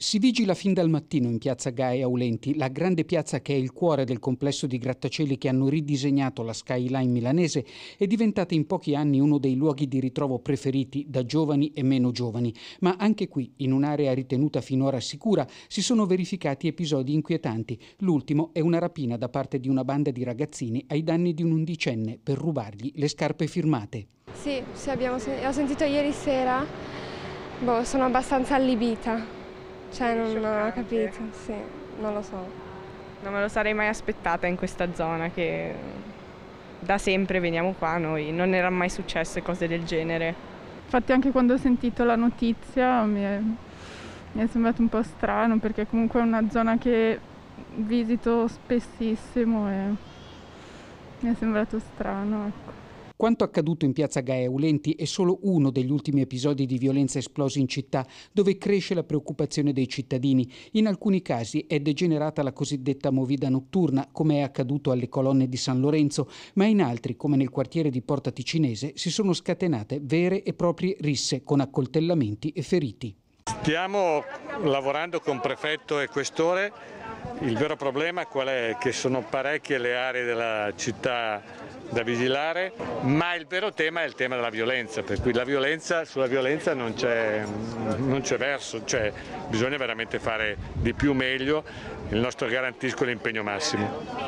Si vigila fin dal mattino in piazza Gae Aulenti, la grande piazza che è il cuore del complesso di grattacieli che hanno ridisegnato la skyline milanese, è diventata in pochi anni uno dei luoghi di ritrovo preferiti da giovani e meno giovani. Ma anche qui, in un'area ritenuta finora sicura, si sono verificati episodi inquietanti. L'ultimo è una rapina da parte di una banda di ragazzini ai danni di un undicenne per rubargli le scarpe firmate. Sì, sì abbiamo, ho sentito ieri sera. Boh, sono abbastanza allibita. Cioè non Scioccante. ho capito, sì, non lo so. Non me lo sarei mai aspettata in questa zona che da sempre veniamo qua noi, non era mai successo cose del genere. Infatti anche quando ho sentito la notizia mi è, mi è sembrato un po' strano perché comunque è una zona che visito spessissimo e mi è sembrato strano. Ecco. Quanto accaduto in piazza Gaeulenti è solo uno degli ultimi episodi di violenza esplosi in città, dove cresce la preoccupazione dei cittadini. In alcuni casi è degenerata la cosiddetta movida notturna, come è accaduto alle colonne di San Lorenzo, ma in altri, come nel quartiere di Porta Ticinese, si sono scatenate vere e proprie risse con accoltellamenti e feriti. Stiamo lavorando con prefetto e questore, il vero problema qual è? Che sono parecchie le aree della città da vigilare, ma il vero tema è il tema della violenza, per cui violenza, sulla violenza non c'è, verso, cioè bisogna veramente fare di più meglio, il nostro garantisco l'impegno massimo.